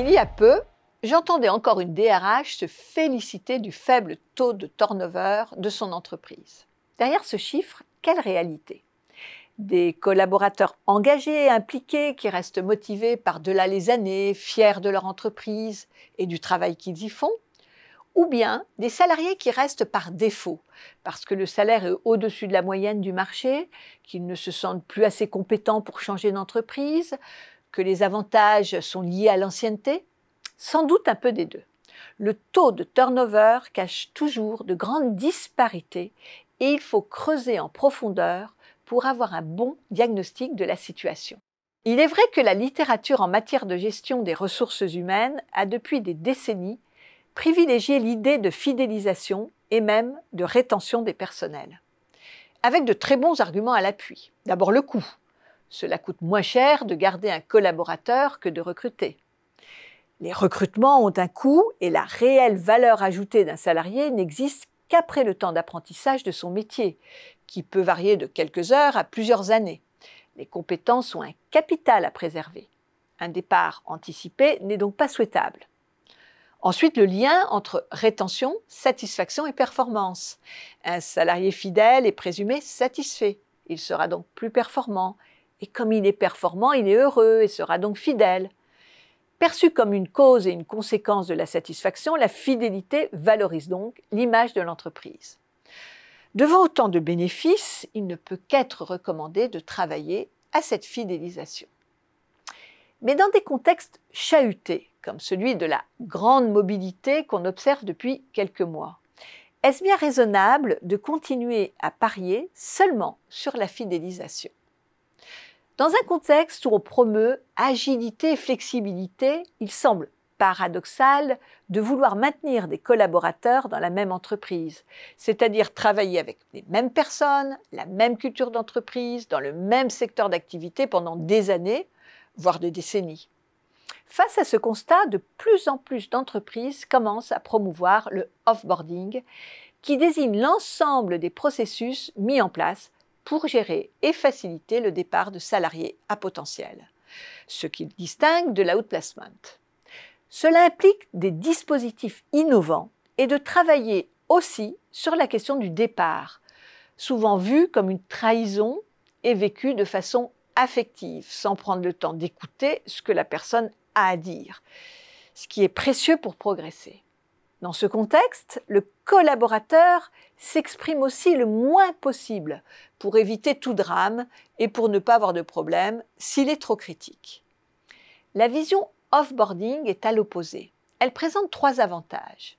Il y a peu, j'entendais encore une DRH se féliciter du faible taux de turnover de son entreprise. Derrière ce chiffre, quelle réalité Des collaborateurs engagés, impliqués, qui restent motivés par-delà les années, fiers de leur entreprise et du travail qu'ils y font ou bien des salariés qui restent par défaut, parce que le salaire est au-dessus de la moyenne du marché, qu'ils ne se sentent plus assez compétents pour changer d'entreprise, que les avantages sont liés à l'ancienneté Sans doute un peu des deux. Le taux de turnover cache toujours de grandes disparités et il faut creuser en profondeur pour avoir un bon diagnostic de la situation. Il est vrai que la littérature en matière de gestion des ressources humaines a depuis des décennies privilégié l'idée de fidélisation et même de rétention des personnels, avec de très bons arguments à l'appui. D'abord le coût. Cela coûte moins cher de garder un collaborateur que de recruter. Les recrutements ont un coût et la réelle valeur ajoutée d'un salarié n'existe qu'après le temps d'apprentissage de son métier, qui peut varier de quelques heures à plusieurs années. Les compétences ont un capital à préserver. Un départ anticipé n'est donc pas souhaitable. Ensuite, le lien entre rétention, satisfaction et performance. Un salarié fidèle est présumé satisfait. Il sera donc plus performant et comme il est performant, il est heureux et sera donc fidèle. Perçu comme une cause et une conséquence de la satisfaction, la fidélité valorise donc l'image de l'entreprise. Devant autant de bénéfices, il ne peut qu'être recommandé de travailler à cette fidélisation. Mais dans des contextes chahutés, comme celui de la grande mobilité qu'on observe depuis quelques mois, est-ce bien raisonnable de continuer à parier seulement sur la fidélisation dans un contexte où on promeut agilité et flexibilité, il semble paradoxal de vouloir maintenir des collaborateurs dans la même entreprise, c'est-à-dire travailler avec les mêmes personnes, la même culture d'entreprise, dans le même secteur d'activité pendant des années, voire des décennies. Face à ce constat, de plus en plus d'entreprises commencent à promouvoir le offboarding, qui désigne l'ensemble des processus mis en place pour gérer et faciliter le départ de salariés à potentiel, ce qui distingue de l'outplacement. Cela implique des dispositifs innovants et de travailler aussi sur la question du départ, souvent vu comme une trahison et vécue de façon affective, sans prendre le temps d'écouter ce que la personne a à dire, ce qui est précieux pour progresser. Dans ce contexte, le collaborateur s'exprime aussi le moins possible pour éviter tout drame et pour ne pas avoir de problème s'il est trop critique. La vision offboarding est à l'opposé. Elle présente trois avantages.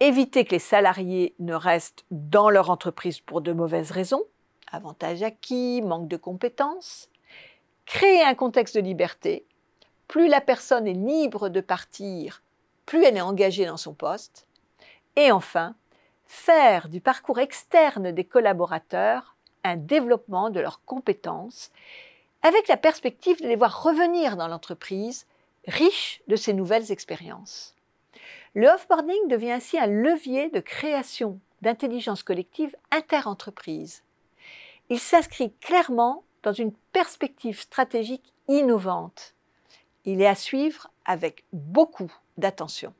Éviter que les salariés ne restent dans leur entreprise pour de mauvaises raisons, avantages acquis, manque de compétences, créer un contexte de liberté, plus la personne est libre de partir, plus elle est engagée dans son poste. Et enfin, faire du parcours externe des collaborateurs un développement de leurs compétences, avec la perspective de les voir revenir dans l'entreprise, riche de ces nouvelles expériences. Le offboarding devient ainsi un levier de création d'intelligence collective inter-entreprise. Il s'inscrit clairement dans une perspective stratégique innovante. Il est à suivre avec beaucoup d'attention.